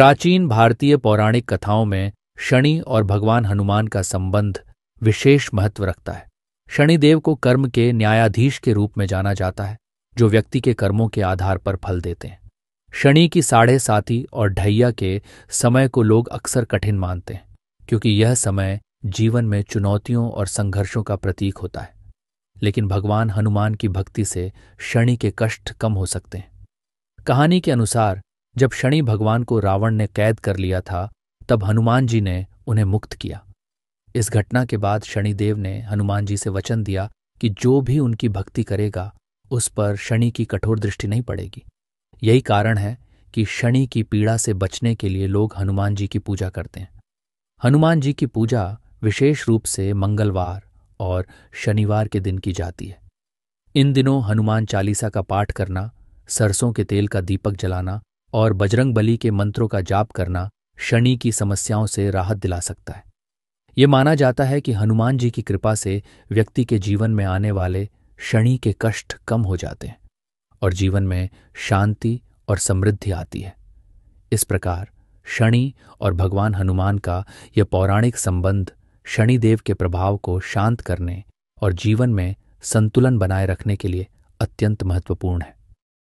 प्राचीन भारतीय पौराणिक कथाओं में शनि और भगवान हनुमान का संबंध विशेष महत्व रखता है शनिदेव को कर्म के न्यायाधीश के रूप में जाना जाता है जो व्यक्ति के कर्मों के आधार पर फल देते हैं शनि की साढ़े साथी और ढैया के समय को लोग अक्सर कठिन मानते हैं क्योंकि यह समय जीवन में चुनौतियों और संघर्षों का प्रतीक होता है लेकिन भगवान हनुमान की भक्ति से शनि के कष्ट कम हो सकते हैं कहानी के अनुसार जब शनि भगवान को रावण ने कैद कर लिया था तब हनुमान जी ने उन्हें मुक्त किया इस घटना के बाद शनिदेव ने हनुमान जी से वचन दिया कि जो भी उनकी भक्ति करेगा उस पर शनि की कठोर दृष्टि नहीं पड़ेगी यही कारण है कि शनि की पीड़ा से बचने के लिए लोग हनुमान जी की पूजा करते हैं हनुमान जी की पूजा विशेष रूप से मंगलवार और शनिवार के दिन की जाती है इन दिनों हनुमान चालीसा का पाठ करना सरसों के तेल का दीपक जलाना और बजरंग बली के मंत्रों का जाप करना शनि की समस्याओं से राहत दिला सकता है ये माना जाता है कि हनुमान जी की कृपा से व्यक्ति के जीवन में आने वाले शनि के कष्ट कम हो जाते हैं और जीवन में शांति और समृद्धि आती है इस प्रकार शनि और भगवान हनुमान का यह पौराणिक संबंध शनिदेव के प्रभाव को शांत करने और जीवन में संतुलन बनाए रखने के लिए अत्यंत महत्वपूर्ण है